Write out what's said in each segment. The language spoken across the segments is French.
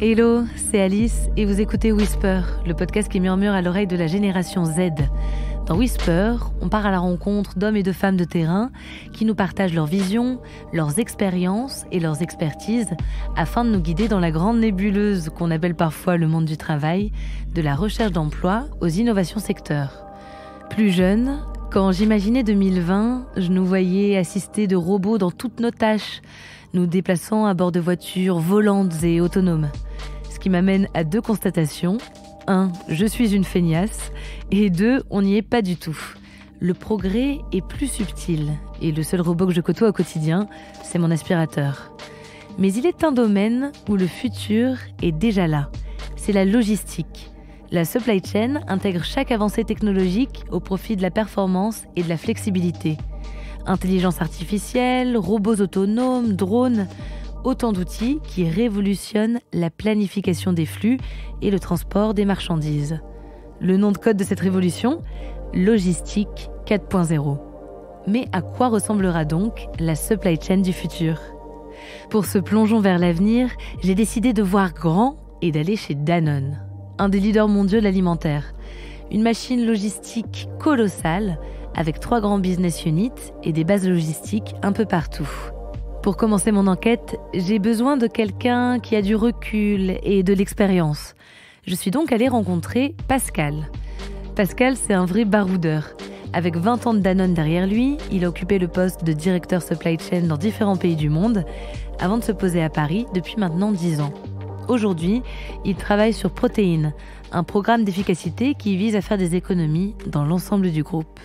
Hello, c'est Alice et vous écoutez Whisper, le podcast qui murmure à l'oreille de la génération Z. Dans Whisper, on part à la rencontre d'hommes et de femmes de terrain qui nous partagent leurs visions, leurs expériences et leurs expertises afin de nous guider dans la grande nébuleuse qu'on appelle parfois le monde du travail, de la recherche d'emploi aux innovations secteurs. Plus jeunes, quand j'imaginais 2020, je nous voyais assister de robots dans toutes nos tâches, nous déplaçant à bord de voitures volantes et autonomes. Ce qui m'amène à deux constatations. 1. Je suis une feignasse. Et 2. On n'y est pas du tout. Le progrès est plus subtil. Et le seul robot que je côtoie au quotidien, c'est mon aspirateur. Mais il est un domaine où le futur est déjà là. C'est la logistique. La supply chain intègre chaque avancée technologique au profit de la performance et de la flexibilité. Intelligence artificielle, robots autonomes, drones, autant d'outils qui révolutionnent la planification des flux et le transport des marchandises. Le nom de code de cette révolution Logistique 4.0. Mais à quoi ressemblera donc la supply chain du futur Pour ce plongeon vers l'avenir, j'ai décidé de voir grand et d'aller chez Danone un des leaders mondiaux de l'alimentaire. Une machine logistique colossale, avec trois grands business units et des bases logistiques un peu partout. Pour commencer mon enquête, j'ai besoin de quelqu'un qui a du recul et de l'expérience. Je suis donc allée rencontrer Pascal. Pascal, c'est un vrai baroudeur. Avec 20 ans de Danone derrière lui, il a occupé le poste de directeur supply chain dans différents pays du monde, avant de se poser à Paris depuis maintenant 10 ans. Aujourd'hui, il travaille sur Protéines, un programme d'efficacité qui vise à faire des économies dans l'ensemble du groupe.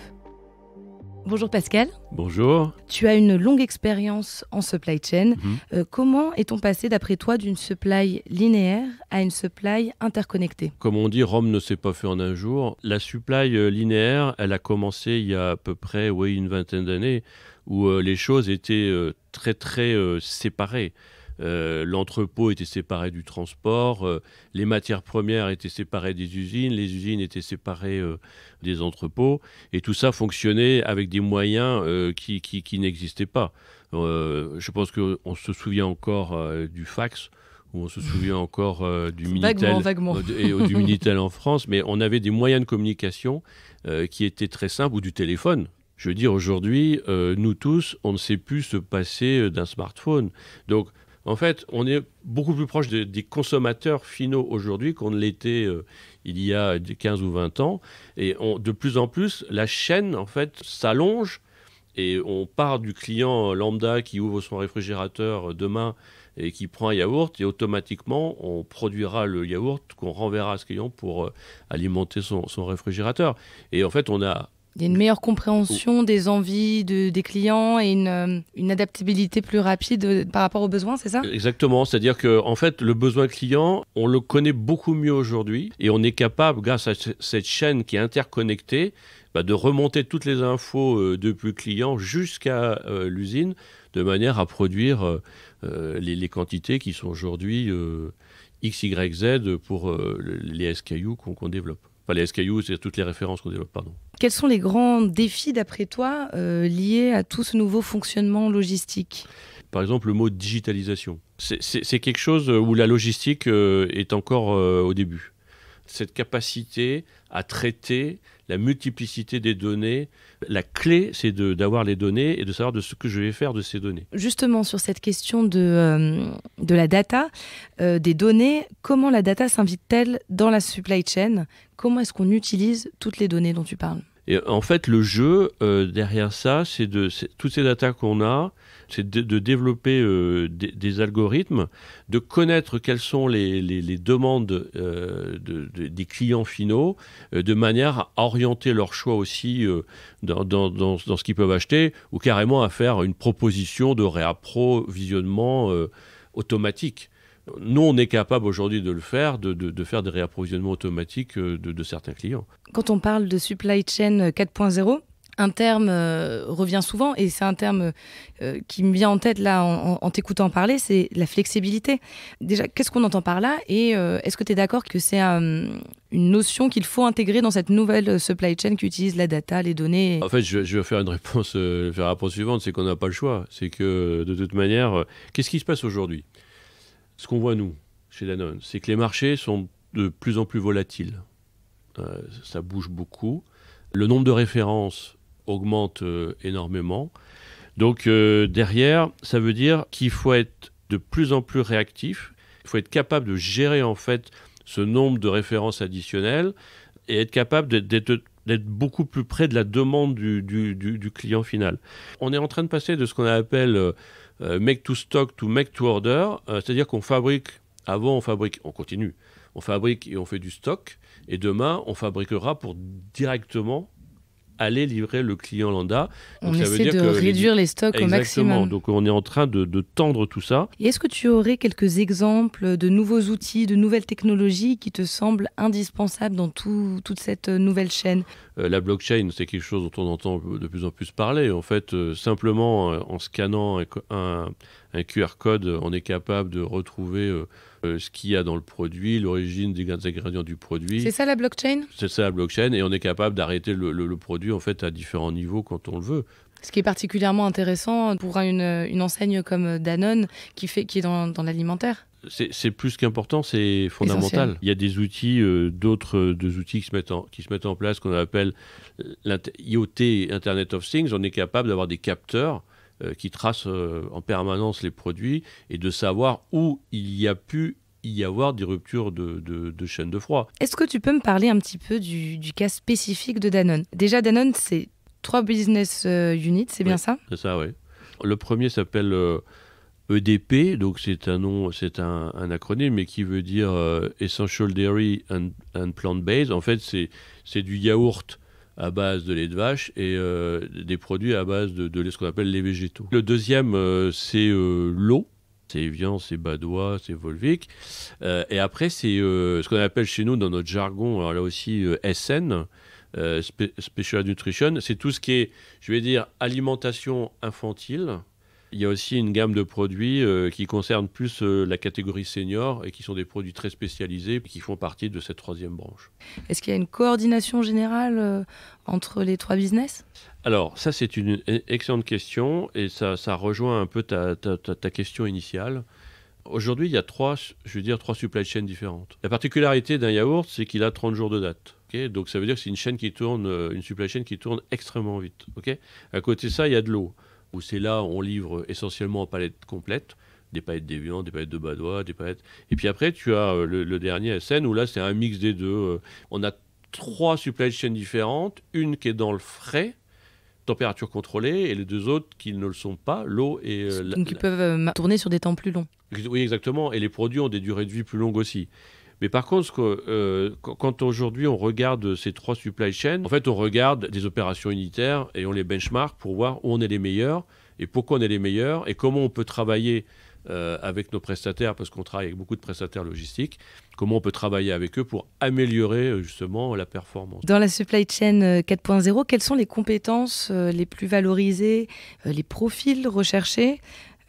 Bonjour Pascal. Bonjour. Tu as une longue expérience en supply chain. Mhm. Euh, comment est-on passé, d'après toi, d'une supply linéaire à une supply interconnectée Comme on dit, Rome ne s'est pas fait en un jour. La supply euh, linéaire, elle a commencé il y a à peu près une vingtaine d'années où euh, les choses étaient très très séparées. Euh, l'entrepôt était séparé du transport, euh, les matières premières étaient séparées des usines, les usines étaient séparées euh, des entrepôts, et tout ça fonctionnait avec des moyens qui, n'existaient pas. je pense qu'on se souvient encore du fax, ou on se souvient encore du, Minitel, du Minitel en France, mais on avait des moyens de communication qui étaient très simples, ou du téléphone. Je veux dire, aujourd'hui, nous tous, on ne sait plus se passer d'un smartphone. Donc, en fait, on est beaucoup plus proche des consommateurs finaux aujourd'hui qu'on ne l'était euh, il y a 15 ou 20 ans. Et on, de plus en plus, la chaîne, en fait, s'allonge et on part du client lambda qui ouvre son réfrigérateur demain et qui prend un yaourt et automatiquement on produira le yaourt qu'on renverra à ce client pour euh, alimenter son, son réfrigérateur. Et en fait on a il y a une meilleure compréhension des envies des clients et une, euh, adaptabilité plus rapide euh, par rapport aux besoins, c'est ça Exactement, c'est-à-dire que en fait, le besoin client, on le connaît beaucoup mieux aujourd'hui et on est capable, grâce à cette chaîne qui est interconnectée, bah, de remonter toutes les infos euh, depuis depuis client jusqu'à l'usine de manière à produire les, quantités qui sont aujourd'hui XYZ pour les SKU qu'on développe les SKU, c'est toutes les références qu'on développe, pardon. Quels sont les grands défis, d'après toi, euh, liés à tout ce nouveau fonctionnement logistique Par exemple, le mot digitalisation. C'est quelque chose où la logistique euh, est encore euh, au début cette capacité à traiter la multiplicité des données. La clé, c'est d'avoir les données et de savoir de ce que je vais faire de ces données. Justement, sur cette question de, euh, de la data, euh, des données, comment la data s'invite-t-elle dans la supply chain Comment est-ce qu'on utilise toutes les données dont tu parles et en fait, le jeu, euh, derrière ça, c'est de toutes ces data qu'on a, c'est de, développer euh, des, algorithmes, de connaître quelles sont les, demandes euh, des clients finaux, de manière à orienter leur choix aussi dans, ce qu'ils peuvent acheter, ou carrément à faire une proposition de réapprovisionnement automatique. Nous, on est capable aujourd'hui de le faire, de, faire des réapprovisionnements automatiques euh, de, certains clients. Quand on parle de supply chain 4.0, euh, un terme euh, revient souvent et c'est un terme qui me vient en tête là en, t'écoutant parler, c'est la flexibilité. Déjà, qu'est-ce qu'on entend par là et est-ce que tu es d'accord que c'est une notion qu'il faut intégrer dans cette nouvelle supply chain qui utilise la data, les données En fait, je, vais faire une réponse, faire la réponse suivante, c'est qu'on n'a pas le choix. C'est que de toute manière, qu'est-ce qui se passe aujourd'hui ce qu'on voit, nous, chez Danone, c'est que les marchés sont de plus en plus volatiles. Euh, ça bouge beaucoup. Le nombre de références augmente euh, énormément. Donc euh, derrière, ça veut dire qu'il faut être de plus en plus réactif. Il faut être capable de gérer en fait ce nombre de références additionnelles et être capable d'être beaucoup plus près de la demande du, du, client final. On est en train de passer de ce qu'on appelle euh, make to stock to make to order, euh, c'est-à-dire qu'on fabrique, avant on fabrique, on continue, on fabrique et on fait du stock, et demain on fabriquera pour directement aller livrer le client lambda. on essaie de réduire les, stocks au maximum. Donc on est en train de, tendre tout ça. est-ce que tu aurais quelques exemples de nouveaux outils, de nouvelles technologies qui te semblent indispensables dans toute cette euh, nouvelle chaîne euh, La blockchain, c'est quelque chose dont on entend de plus en plus parler. En fait, euh, simplement en scannant un, QR code, on est capable de retrouver euh, ce qu'il y a dans le produit, l'origine des ingrédients du produit. C'est ça la blockchain C'est ça la blockchain, et on est capable d'arrêter le, produit en fait à différents niveaux quand on le veut. Ce qui est particulièrement intéressant pour une, une, enseigne comme Danone qui, fait, qui est dans, dans l'alimentaire. C'est plus qu'important, c'est fondamental. Il y a des outils, euh, d'autres euh, deux outils qui se mettent qui se mettent en place, qu'on appelle l'IoT, Internet of Things. On est capable d'avoir des capteurs euh, qui trace euh, en permanence les produits et de savoir où il y a pu y avoir des ruptures de, de, de chaîne de froid. Est-ce que tu peux me parler un petit peu du, cas spécifique de Danone Déjà, Danone, c'est trois business euh, units, c'est bien ça C'est ça, oui. Le premier s'appelle EDP, e donc c'est un nom, c'est un, acronyme, mais qui veut dire Essential Dairy and, Plant Based. En fait, c'est du yaourt à base de lait de vache et euh, des produits à base de, de ce qu'on appelle les végétaux. Le deuxième, euh, c'est euh, l'eau. C'est Evian, c'est Badois, c'est Volvic. et après, c'est ce qu'on appelle chez nous, dans notre jargon, alors là aussi, SN, Special Nutrition. C'est tout ce qui est, je vais dire, alimentation infantile, il y a aussi une gamme de produits euh, qui concerne plus euh, la catégorie senior et qui sont des produits très spécialisés qui font partie de cette troisième branche. Est-ce qu'il y a une coordination générale euh, entre les trois business Alors, ça, c'est une excellente question et ça, rejoint un peu ta, question initiale. Aujourd'hui, il y a trois, je veux dire, trois supply chains différentes. La particularité d'un yaourt, c'est qu'il a 30 jours de date. Donc ça veut dire que c'est une chaîne qui tourne, une supply chain qui tourne extrêmement vite. à côté de ça, il y a de l'eau où c'est là on livre essentiellement en palettes complète, des palettes viande, des palettes de Badois, des palettes... Et puis après, tu as euh, le, dernier SN, où là, c'est un mix des deux. Euh. On a trois supply chains différentes, une qui est dans le frais, température contrôlée, et les deux autres qui ne le sont pas, l'eau et... qui euh, Donc ils peuvent tourner sur des temps plus longs. Oui, exactement. Et les produits ont des durées de vie plus longues aussi. Mais par contre, que, euh, quand aujourd'hui on regarde ces trois supply chains, en fait, on regarde des opérations unitaires et on les benchmark pour voir où on est les meilleurs et pourquoi on est les meilleurs et comment on peut travailler euh, avec nos prestataires, parce qu'on travaille avec beaucoup de prestataires logistiques, comment on peut travailler avec eux pour améliorer euh, justement la performance. Dans la supply chain 4.0, quelles sont les compétences les plus valorisées, les profils recherchés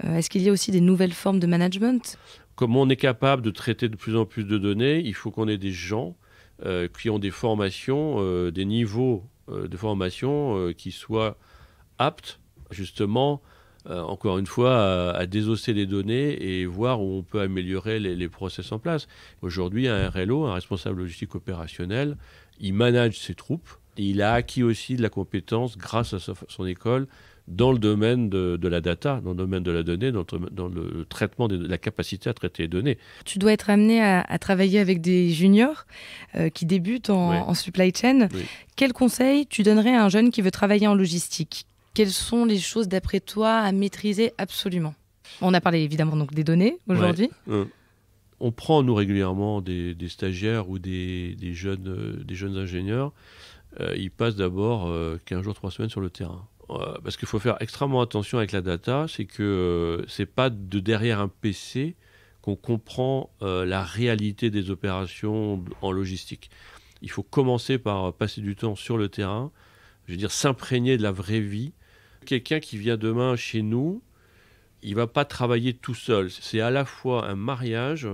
Est-ce qu'il y a aussi des nouvelles formes de management comme on est capable de traiter de plus en plus de données, il faut qu'on ait des gens euh, qui ont des formations, euh, des niveaux euh, de formation qui soient aptes, justement, encore une fois, à, désosser les données et voir où on peut améliorer les, les process en place. Aujourd'hui, un RLO, un responsable logistique opérationnel, il manage ses troupes. Et il a acquis aussi de la compétence grâce à son école dans le domaine de, la data, dans le domaine de la donnée, dans, le traitement de la capacité à traiter les données. Tu dois être amené à, travailler avec des juniors euh, qui débutent en, supply chain. quels Quel conseil tu donnerais à un jeune qui veut travailler en logistique Quelles sont les choses d'après toi à maîtriser absolument On a parlé évidemment donc des données aujourd'hui. Euh, on prend nous régulièrement des, stagiaires ou des, jeunes, euh, des jeunes ingénieurs. ils passent d'abord 15 jours, 3 semaines sur le terrain. Euh, parce qu'il faut faire extrêmement attention avec la data, c'est que euh, c'est pas de derrière un PC qu'on comprend euh, la réalité des opérations en logistique. Il faut commencer par passer du temps sur le terrain, je veux dire s'imprégner de la vraie vie. Quelqu'un qui vient demain chez nous, il va pas travailler tout seul. C'est à la fois un mariage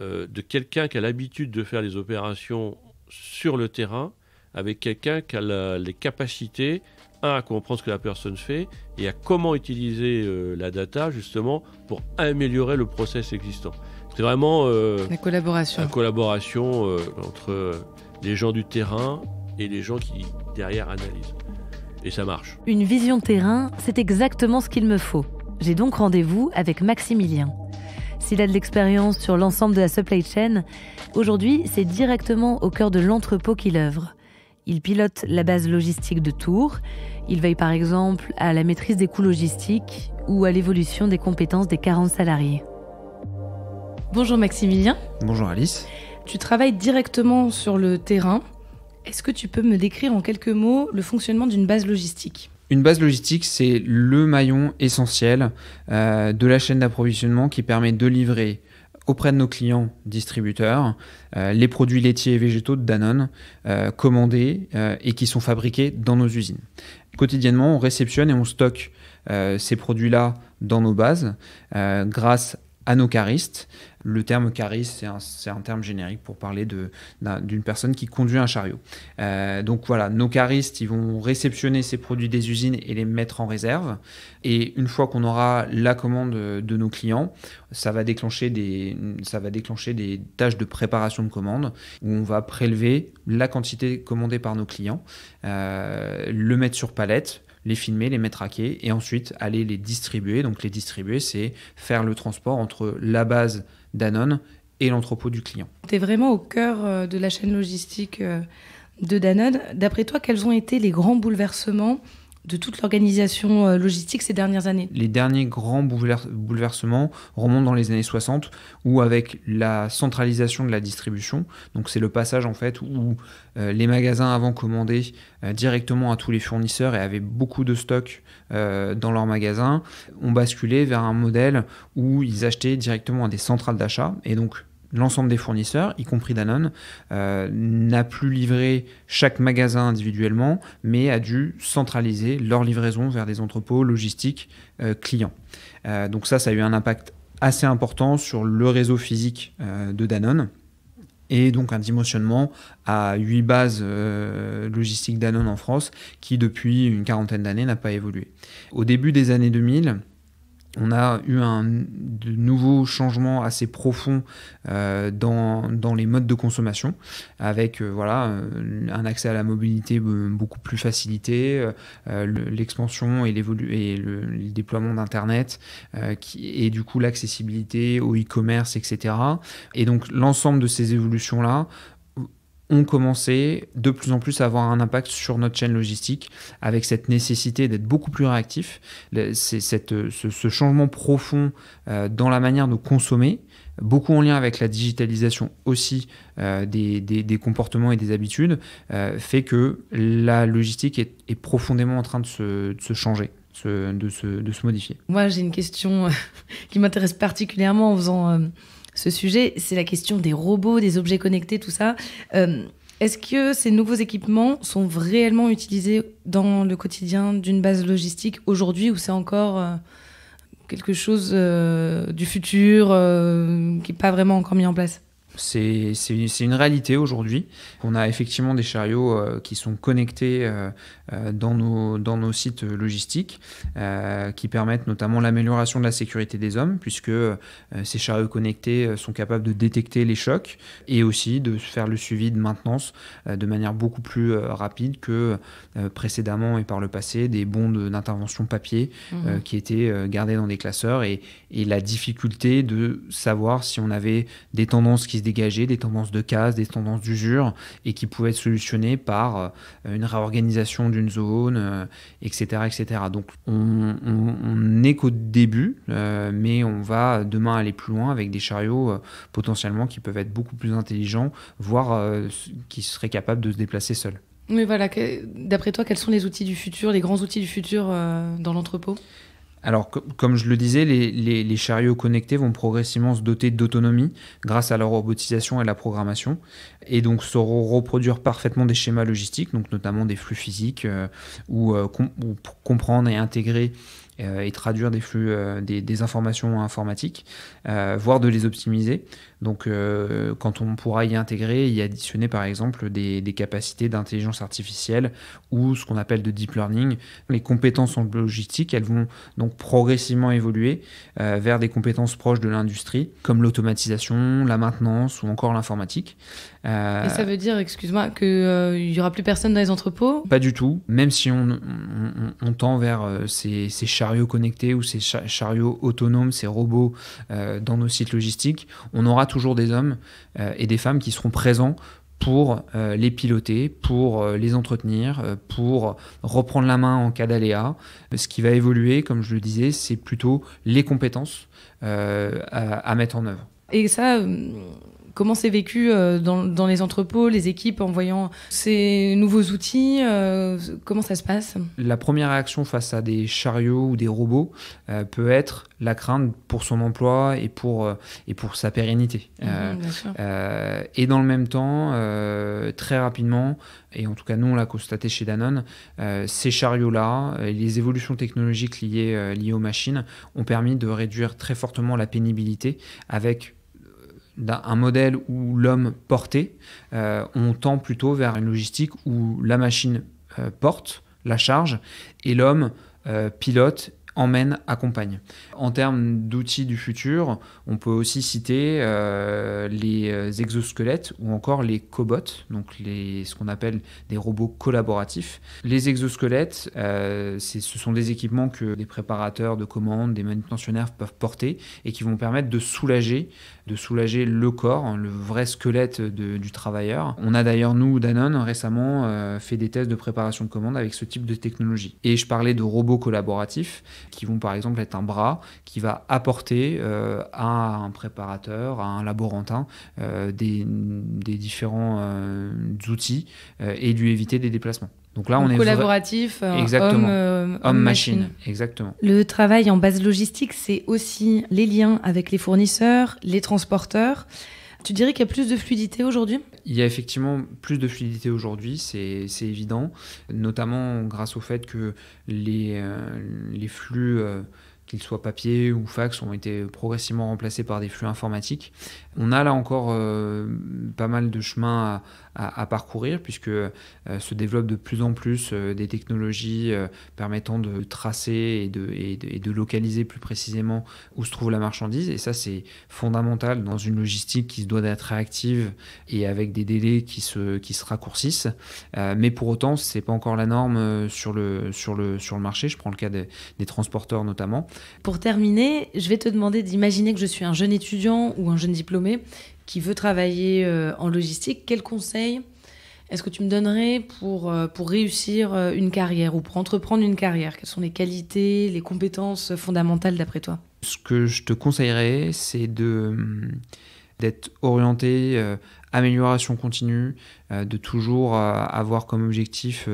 de quelqu'un qui a l'habitude de faire les opérations sur le terrain avec quelqu'un qui a les capacités à comprendre ce que la personne fait et à comment utiliser euh, la data justement pour améliorer le process existant. C'est vraiment euh, la collaboration, collaboration euh, entre les gens du terrain et les gens qui derrière analysent. Et ça marche. Une vision terrain, c'est exactement ce qu'il me faut. J'ai donc rendez-vous avec Maximilien. S'il a de l'expérience sur l'ensemble de la supply chain, aujourd'hui c'est directement au cœur de l'entrepôt qu'il œuvre. Il pilote la base logistique de Tours. Il veille par exemple à la maîtrise des coûts logistiques ou à l'évolution des compétences des 40 salariés. Bonjour Maximilien. Bonjour Alice. Tu travailles directement sur le terrain. Est-ce que tu peux me décrire en quelques mots le fonctionnement d'une base logistique une base logistique, c'est le maillon essentiel euh, de la chaîne d'approvisionnement qui permet de livrer auprès de nos clients distributeurs euh, les produits laitiers et végétaux de Danone euh, commandés euh, et qui sont fabriqués dans nos usines. Quotidiennement, on réceptionne et on stocke ces produits-là dans nos bases grâce à anocariste. Le terme cariste, c'est un, terme générique pour parler d'une personne qui conduit un chariot. Euh, donc voilà, nos caristes, ils vont réceptionner ces produits des usines et les mettre en réserve. Et une fois qu'on aura la commande de nos clients, ça va déclencher des, ça va déclencher des tâches de préparation de commande où on va prélever la quantité commandée par nos clients, euh, le mettre sur palette, les filmer, les mettre à quai et ensuite aller les distribuer. Donc les distribuer, c'est faire le transport entre la base Danone et l'entrepôt du client. Tu es vraiment au cœur euh, de la chaîne logistique euh, de Danone. D'après toi, quels ont été les grands bouleversements de toute l'organisation euh, logistique ces dernières années Les derniers grands bouleversements remontent dans les années 60, où avec la centralisation de la distribution, donc c'est le passage en fait où euh, les magasins avant commandaient euh, directement à tous les fournisseurs et avaient beaucoup de stocks dans leurs magasins, ont basculé vers un modèle où ils achetaient directement à des centrales d'achat et donc l'ensemble des fournisseurs, y compris Danone, euh, n'a plus livré chaque magasin individuellement, mais a dû centraliser leur livraison vers des entrepôts logistiques euh, clients. Euh, donc ça, ça a eu un impact assez important sur le réseau physique de Danone. Et donc un dimensionnement à huit bases logistiques Danone en France, qui depuis une quarantaine d'années n'a pas évolué. Au début des années 2000, on a eu un, de nouveaux changements assez profonds euh, dans, les modes de consommation, avec euh, voilà, euh, un accès à la mobilité beaucoup plus facilité, l'expansion et, le, le déploiement d'Internet, et du coup l'accessibilité au e-commerce, etc. Et donc l'ensemble de ces évolutions-là ont commencé de plus en plus à avoir un impact sur notre chaîne logistique, avec cette nécessité d'être beaucoup plus réactif, cette, euh, ce, changement profond euh, dans la manière de consommer, beaucoup en lien avec la digitalisation aussi euh, des, des, des, comportements et des habitudes, fait que la logistique est, profondément en train de se, de se changer. de, se, de, se, modifier. Moi, j'ai une question qui m'intéresse particulièrement en faisant ce sujet, c'est la question des robots, des objets connectés, tout ça. Euh, est-ce que ces nouveaux équipements sont réellement utilisés dans le quotidien d'une base logistique aujourd'hui ou c'est encore euh, quelque chose euh, du futur qui n'est pas vraiment encore mis en place c'est une réalité aujourd'hui. On a effectivement des chariots euh, qui sont connectés euh, euh, dans, nos, dans nos sites logistiques, qui permettent notamment l'amélioration de la sécurité des hommes, puisque ces chariots connectés sont capables de détecter les chocs et aussi de faire le suivi de maintenance de manière beaucoup plus rapide que précédemment et par le passé des bons d'intervention papier mhm. qui étaient gardés dans des classeurs et, et la difficulté de savoir si on avait des tendances qui se dégager des tendances de casse, des tendances d'usure, et qui pouvaient être solutionnées par euh, une réorganisation d'une zone, etc., euh, etc. Donc on n'est qu'au début, euh, mais on va demain aller plus loin avec des chariots potentiellement qui peuvent être beaucoup plus intelligents, voire qui seraient capables de se déplacer seuls. Mais voilà, d'après toi, quels sont les outils du futur, les grands outils du futur dans l'entrepôt alors, comme je le disais, les, chariots connectés vont progressivement se doter d'autonomie grâce à leur robotisation et la programmation, et donc se reproduire parfaitement des schémas logistiques, donc notamment des flux physiques, euh, ou, euh, comprendre et intégrer euh, et traduire des flux, euh, des, informations informatiques, euh, voire de les optimiser. Donc, quand on pourra y intégrer, y additionner par exemple des, capacités d'intelligence artificielle ou ce qu'on appelle de deep learning, les compétences en logistique, elles vont donc progressivement évoluer vers des compétences proches de l'industrie, comme l'automatisation, la maintenance ou encore l'informatique. Et ça veut dire, excuse-moi, qu'il n'y aura plus personne dans les entrepôts Pas du tout, même si on, on, tend vers ces, ces charges chariots connectés ou ces chariots autonomes, ces robots euh, dans nos sites logistiques, on aura toujours des hommes euh, et des femmes qui seront présents pour euh, les piloter, pour les entretenir, pour reprendre la main en cas d'aléa. Ce qui va évoluer, comme je le disais, c'est plutôt les compétences à, mettre en œuvre. Et ça, Comment c'est vécu euh, dans, les entrepôts, les équipes en voyant ces nouveaux outils euh, Comment ça se passe La première réaction face à des chariots ou des robots euh, peut être la crainte pour son emploi et pour, et pour sa pérennité. Mhm, et dans le même temps, très rapidement, et en tout cas nous on l'a constaté chez Danone, ces chariots-là, et les évolutions technologiques liées, liées aux machines ont permis de réduire très fortement la pénibilité avec d'un modèle où l'homme portait, euh, on tend plutôt vers une logistique où la machine euh, porte la charge et l'homme euh, pilote emmène, accompagne. En termes d'outils du futur, on peut aussi citer euh, les euh, exosquelettes ou encore les cobots, donc les, ce qu'on appelle des robots collaboratifs. Les exosquelettes, euh, ce sont des équipements que des préparateurs de commandes, des manutentionnaires peuvent porter et qui vont permettre de soulager, de soulager le corps, hein, le vrai squelette du travailleur. On a d'ailleurs, nous, Danone, récemment fait des tests de préparation de commandes avec ce type de technologie. Et je parlais de robots collaboratifs qui vont par exemple être un bras qui va apporter euh, à un préparateur, à un laborantin, euh, des, différents euh, outils et lui éviter des déplacements. Donc là, on est collaboratif, homme, machine. machine. exactement. Le travail en base logistique, c'est aussi les liens avec les fournisseurs, les transporteurs. Tu dirais qu'il y a plus de fluidité aujourd'hui Il y a effectivement plus de fluidité aujourd'hui, c'est évident, notamment grâce au fait que les, euh, les flux... Euh, qu'ils soient papier ou fax, ont été progressivement remplacés par des flux informatiques. On a là encore euh, pas mal de chemin à, parcourir, puisque euh, se développent de plus en plus euh, des technologies permettant de tracer et de, de, localiser plus précisément où se trouve la marchandise. Et ça, c'est fondamental dans une logistique qui se doit d'être réactive et avec des délais qui se, qui se raccourcissent. mais pour autant, ce n'est pas encore la norme sur le, sur, le, sur le marché. Je prends le cas des transporteurs notamment. Pour terminer, je vais te demander d'imaginer que je suis un jeune étudiant ou un jeune diplômé qui veut travailler euh, en logistique. Quel conseil est-ce que tu me donnerais pour, euh, pour réussir euh, une carrière ou pour entreprendre une carrière Quelles sont les qualités, les compétences fondamentales d'après toi Ce que je te conseillerais, c'est de hum, d'être orienté amélioration continue, euh, de toujours euh, avoir comme objectif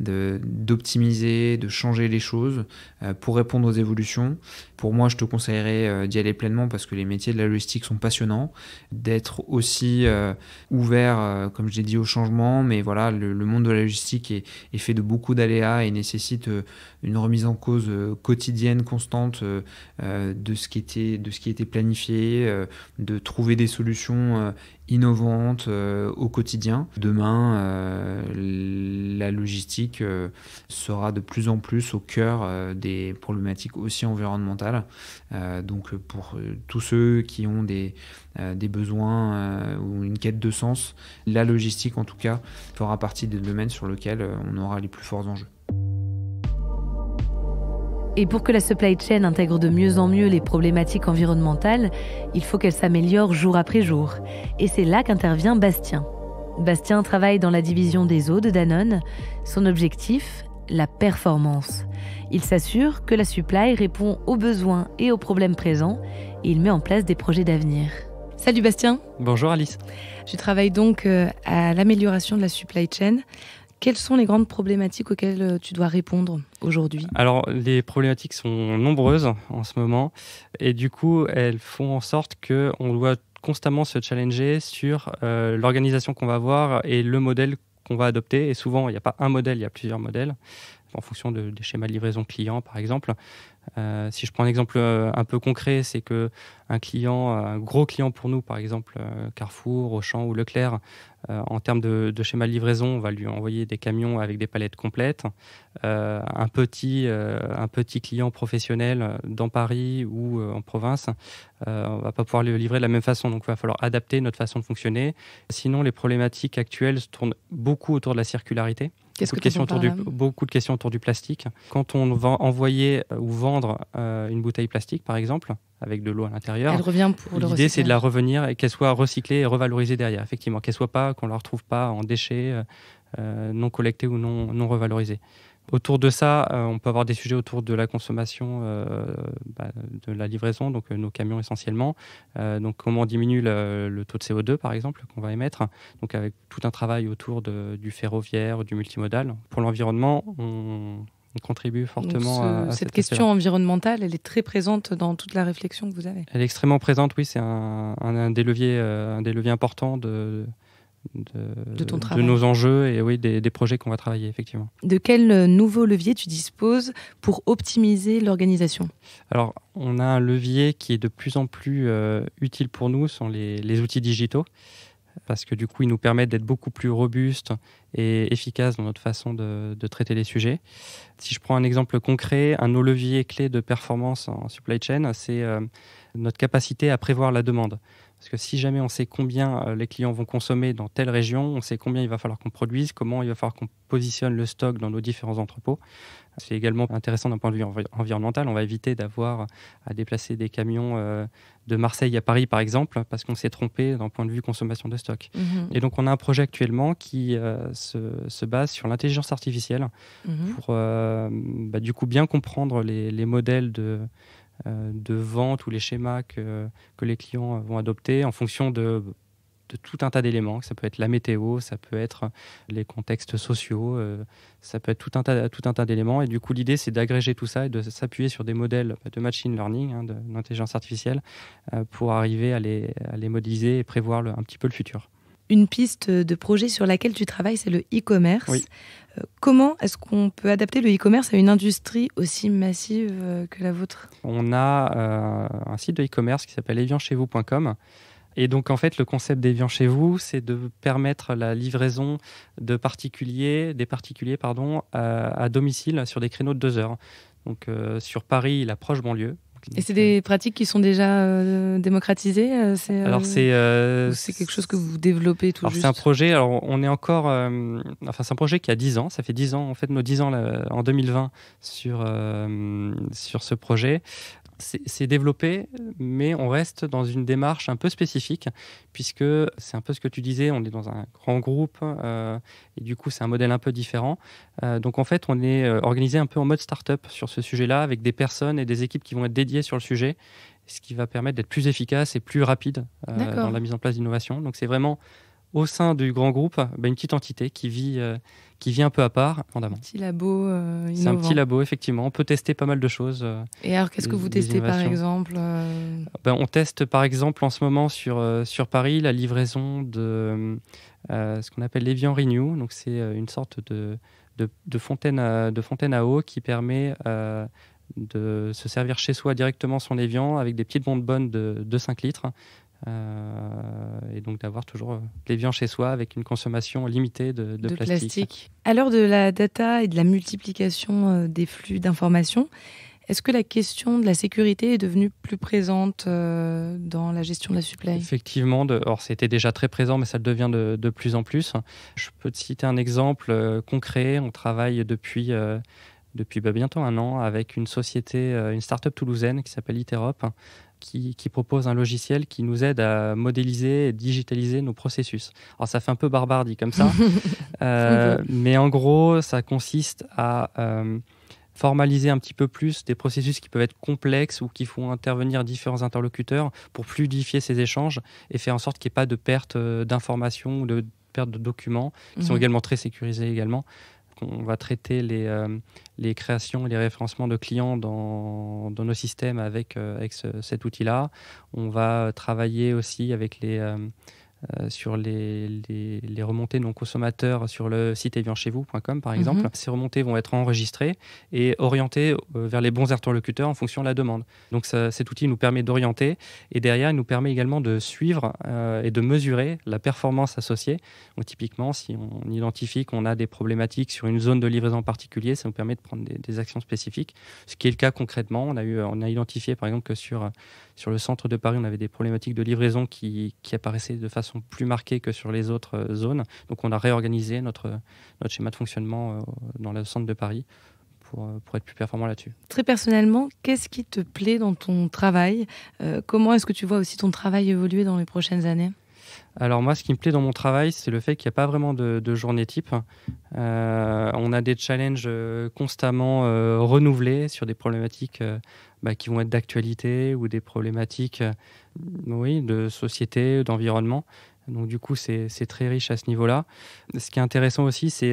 d'optimiser, de, changer les choses euh, pour répondre aux évolutions. Pour moi, je te conseillerais d'y aller pleinement parce que les métiers de la logistique sont passionnants, d'être aussi ouvert, comme je l'ai dit, au changement. Mais voilà, le, monde de la logistique est, fait de beaucoup d'aléas et nécessite une remise en cause quotidienne, constante de ce qui était, de ce qui était planifié, de trouver des solutions Innovante euh, au quotidien. Demain, euh, la logistique euh, sera de plus en plus au cœur des problématiques aussi environnementales. donc pour tous ceux qui ont des besoins ou une quête de sens, la logistique en tout cas fera partie des domaines sur lesquels on aura les plus forts enjeux. Et pour que la supply chain intègre de mieux en mieux les problématiques environnementales, il faut qu'elle s'améliore jour après jour. Et c'est là qu'intervient Bastien. Bastien travaille dans la division des eaux de Danone. Son objectif, la performance. Il s'assure que la supply répond aux besoins et aux problèmes présents et il met en place des projets d'avenir. Salut Bastien. Bonjour Alice. Je travaille donc euh, à l'amélioration de la supply chain. Quelles sont les grandes problématiques auxquelles euh, tu dois répondre aujourd'hui Alors, les problématiques sont nombreuses en ce moment et du coup, elles font en sorte qu'on doit constamment se challenger sur euh, l'organisation qu'on va avoir et le modèle qu'on va adopter. Et souvent, il n'y a pas un modèle, il y a plusieurs modèles en fonction des schémas de livraison client, par exemple. Euh, si je prends un exemple euh, un peu concret, c'est que un client, un gros client pour nous, par exemple euh, Carrefour, Auchan ou Leclerc, en termes de, schéma de livraison, on va lui envoyer des camions avec des palettes complètes. un, petit, un petit client professionnel dans Paris ou en province, on ne va pas pouvoir le livrer de la même façon. Donc il va falloir adapter notre façon de fonctionner. Sinon, les problématiques actuelles se tournent beaucoup autour de la circularité. Beaucoup, de questions autour du, beaucoup de questions autour du plastique. Quand on va envoyer euh, ou vendre euh, une bouteille plastique, par exemple, avec de l'eau à l'intérieur, l'idée c'est de la revenir et qu'elle soit recyclée et revalorisée derrière, effectivement, qu'elle soit pas, qu'on la retrouve pas en déchets euh, non collectés ou non, non revalorisés. Autour de ça, euh, on peut avoir des sujets autour de la consommation euh, bah, de la livraison, donc euh, nos camions essentiellement. donc comment on diminue le, taux de CO2 par exemple qu'on va émettre. Donc avec tout un travail autour du ferroviaire, du multimodal. Pour l'environnement, on, contribue fortement à, cette, cette question environnementale. Elle est très présente dans toute la réflexion que vous avez. Elle est extrêmement présente, oui. C'est un, des leviers, un des leviers importants de de, nos enjeux et oui, des, projets qu'on va travailler, effectivement. De quel euh, nouveaux levier tu disposes pour optimiser l'organisation Alors, on a un levier qui est de plus en plus euh, utile pour nous, sont les, les, outils digitaux, parce que du coup, ils nous permettent d'être beaucoup plus robustes et efficaces dans notre façon de, de traiter les sujets. Si je prends un exemple concret, un de nos leviers clés de performance en supply chain, c'est euh, notre capacité à prévoir la demande. Parce que si jamais on sait combien euh, les clients vont consommer dans telle région, on sait combien il va falloir qu'on produise, comment il va falloir qu'on positionne le stock dans nos différents entrepôts. C'est également intéressant d'un point de vue environnemental. On va éviter d'avoir à déplacer des camions euh, de Marseille à Paris, par exemple, parce qu'on s'est trompé d'un point de vue consommation de stock. Mm-hmm. Et donc, on a un projet actuellement qui euh, se, base sur l'intelligence artificielle mm-hmm. pour, bah, du coup, bien comprendre les modèles de euh, de vente ou les schémas que, les clients vont adopter en fonction de, tout un tas d'éléments. Ça peut être la météo, ça peut être les contextes sociaux, euh, ça peut être tout un tas, tout un tas d'éléments. Et du coup, l'idée, c'est d'agréger tout ça et de s'appuyer sur des modèles de machine learning, hein, d'intelligence artificielle, euh, pour arriver à les, les modéliser et prévoir un petit peu le futur. Une piste de projet sur laquelle tu travailles, c'est le e-commerce. Euh, comment est-ce qu'on peut adapter le e-commerce à une industrie aussi massive euh, que la vôtre On a euh, un site de e-commerce qui s'appelle evianchezvous.com. Et donc, en fait, le concept d'Evian chez vous, c'est de permettre la livraison de particuliers, des particuliers pardon, à, domicile sur des créneaux de deux heures. Donc, sur Paris, la proche banlieue, et c'est euh, des pratiques qui sont déjà euh, démocratisées euh, Alors c'est quelque chose que vous développez tout alors C'est un projet. Alors on est encore. enfin c'est un projet qui a 10 ans. Ça fait 10 ans en fait nos 10 ans en 2020 sur sur ce projet c'est développé, mais on reste dans une démarche un peu spécifique, puisque c'est un peu ce que tu disais, on est dans un grand groupe, euh, et du coup c'est un modèle un peu différent. Euh, donc en fait, on est euh, organisé un peu en mode start-up sur ce sujet-là, avec des personnes et des équipes qui vont être dédiées sur le sujet, ce qui va permettre d'être plus efficace et plus rapide dans la mise en place d'innovation. Donc c'est vraiment au sein du grand groupe bah, une petite entité qui vit qui vient un peu à part, un Petit labo euh, C'est un petit labo, effectivement. On peut tester pas mal de choses. Euh, Et alors, qu'est-ce que vous testez par exemple euh ben, On teste par exemple en ce moment sur, sur Paris la livraison de ce qu'on appelle l'Evian Renew. Donc, c'est une sorte de, de, fontaine à, de fontaine à eau qui permet de se servir chez soi directement son Evian avec des petites bonbonnes de, de 5 litres euh, et donc d'avoir toujours euh, les viandes chez soi avec une consommation limitée de, plastique. À l'heure de la data et de la multiplication euh, des flux d'informations, est-ce que la question de la sécurité est devenue plus présente dans la gestion de la supply Effectivement, or c'était déjà très présent, mais ça le devient de, plus en plus. Je peux te citer un exemple concret. On travaille depuis... depuis bah, bientôt un an avec une société, une start-up toulousaine qui s'appelle Iterop, qui, propose un logiciel qui nous aide à modéliser et digitaliser nos processus. Alors ça fait un peu barbare comme ça, euh, mais en gros, ça consiste à euh, formaliser un petit peu plus des processus qui peuvent être complexes ou qui font intervenir différents interlocuteurs pour fluidifier ces échanges et faire en sorte qu'il n'y ait pas de perte euh, d'informations ou de perte de documents, qui sont mhm. également très sécurisés également, on va traiter euh, les, créations et les référencements de clients dans, nos systèmes avec, euh, avec cet outil-là. On va travailler aussi avec les euh, euh, sur les, les, remontées non consommateurs sur le site evianchezvous.com par mhm. exemple. Ces remontées vont être enregistrées et orientées euh, vers les bons interlocuteurs en fonction de la demande. Donc cet outil nous permet d'orienter et derrière il nous permet également de suivre euh, et de mesurer la performance associée. Donc, typiquement, si on identifie qu'on a des problématiques sur une zone de livraison en particulier, ça nous permet de prendre des, actions spécifiques. Ce qui est le cas concrètement, on a, eu, on a identifié par exemple que sur, sur le centre de Paris, on avait des problématiques de livraison qui, qui apparaissaient de façon plus marquées que sur les autres euh, zones. Donc on a réorganisé notre, notre schéma de fonctionnement euh, dans le centre de Paris pour, euh, pour être plus performant là-dessus. Très personnellement, qu'est-ce qui te plaît dans ton travail Comment est-ce que tu vois aussi ton travail évoluer dans les prochaines années alors moi, ce qui me plaît dans mon travail, c'est le fait qu'il n'y a pas vraiment de, journée type. Euh, on a des challenges euh, constamment euh, renouvelés sur des problématiques bah, qui vont être d'actualité ou des problématiques oui, de société, d'environnement. Donc du coup, c'est très riche à ce niveau-là. Ce qui est intéressant aussi, c'est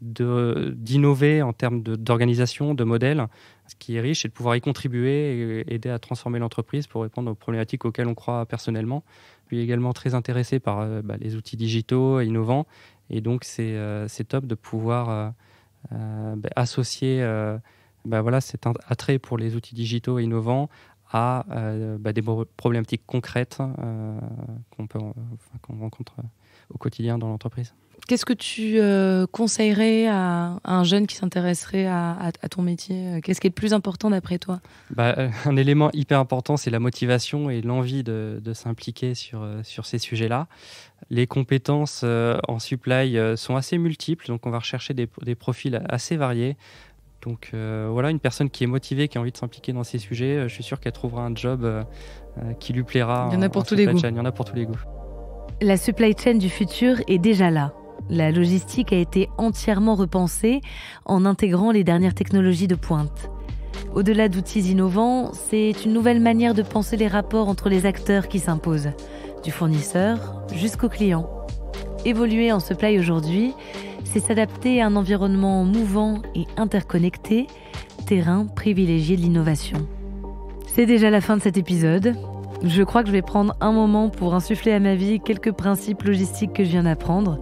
d'innover en termes d'organisation, de modèles ce qui est riche, c'est de pouvoir y contribuer et aider à transformer l'entreprise pour répondre aux problématiques auxquelles on croit personnellement. Puis également très intéressé par euh, bah, les outils digitaux euh, innovants. Et donc, c'est euh, top de pouvoir bah, associer bah, voilà, cet attrait pour les outils digitaux et innovants à des problématiques concrètes qu'on rencontre au quotidien dans l'entreprise. Qu'est-ce que tu euh, conseillerais à, un jeune qui s'intéresserait à, ton métier euh, Qu'est-ce qui est le plus important d'après toi bah, euh, Un élément hyper important, c'est la motivation et l'envie de, s'impliquer sur, sur ces sujets-là. Les compétences en supply sont assez multiples, donc on va rechercher des, profils assez variés. Donc voilà, une personne qui est motivée, qui a envie de s'impliquer dans ces sujets, je suis sûr qu'elle trouvera un job qui lui plaira. y en a pour les Il y en a pour tous les goûts. La supply chain du futur est déjà là la logistique a été entièrement repensée en intégrant les dernières technologies de pointe. Au-delà d'outils innovants, c'est une nouvelle manière de penser les rapports entre les acteurs qui s'imposent, du fournisseur jusqu'au client. Évoluer en supply aujourd'hui, c'est s'adapter à un environnement mouvant et interconnecté, terrain privilégié de l'innovation. C'est déjà la fin de cet épisode. Je crois que je vais prendre un moment pour insuffler à ma vie quelques principes logistiques que je viens d'apprendre.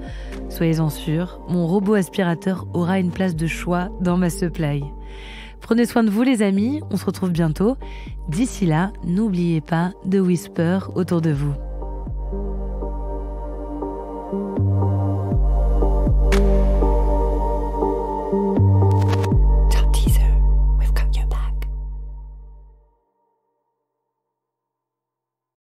Soyez-en sûrs, mon robot aspirateur aura une place de choix dans ma supply. Prenez soin de vous les amis, on se retrouve bientôt. D'ici là, n'oubliez pas de whisper autour de vous.